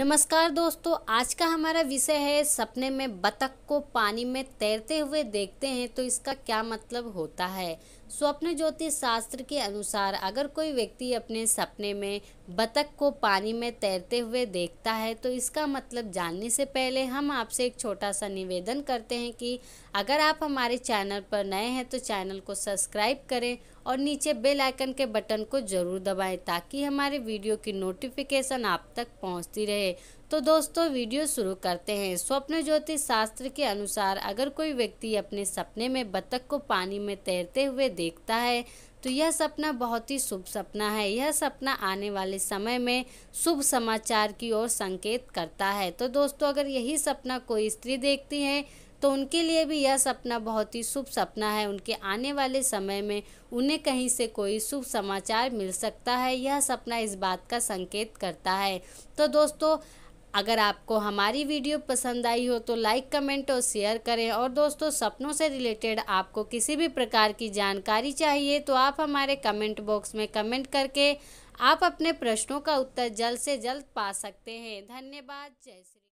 नमस्कार दोस्तों आज का हमारा विषय है सपने में बतख को पानी में तैरते हुए देखते हैं तो इसका क्या मतलब होता है स्वप्न ज्योतिष शास्त्र के अनुसार अगर कोई व्यक्ति अपने सपने में बतख को पानी में तैरते हुए देखता है तो इसका मतलब जानने से पहले हम आपसे एक छोटा सा निवेदन करते हैं कि अगर आप हमारे चैनल पर नए हैं तो चैनल को सब्सक्राइब करें और नीचे बेल आइकन के बटन को ज़रूर दबाएं ताकि हमारे वीडियो की नोटिफिकेशन आप तक पहुंचती रहे तो दोस्तों वीडियो शुरू करते हैं स्वप्न ज्योतिष शास्त्र के अनुसार अगर कोई व्यक्ति अपने सपने में बतख को पानी में तैरते हुए देखता है तो यह सपना बहुत ही शुभ सपना है यह सपना आने वाले समय में शुभ समाचार की ओर संकेत करता है तो दोस्तों अगर यही सपना कोई स्त्री देखती है तो उनके लिए भी यह सपना बहुत ही शुभ सपना है उनके आने वाले समय में उन्हें कहीं से कोई शुभ समाचार मिल सकता है यह सपना इस बात का संकेत करता है तो दोस्तों अगर आपको हमारी वीडियो पसंद आई हो तो लाइक कमेंट और शेयर करें और दोस्तों सपनों से रिलेटेड आपको किसी भी प्रकार की जानकारी चाहिए तो आप हमारे कमेंट बॉक्स में कमेंट करके आप अपने प्रश्नों का उत्तर जल्द से जल्द पा सकते हैं धन्यवाद जय श्री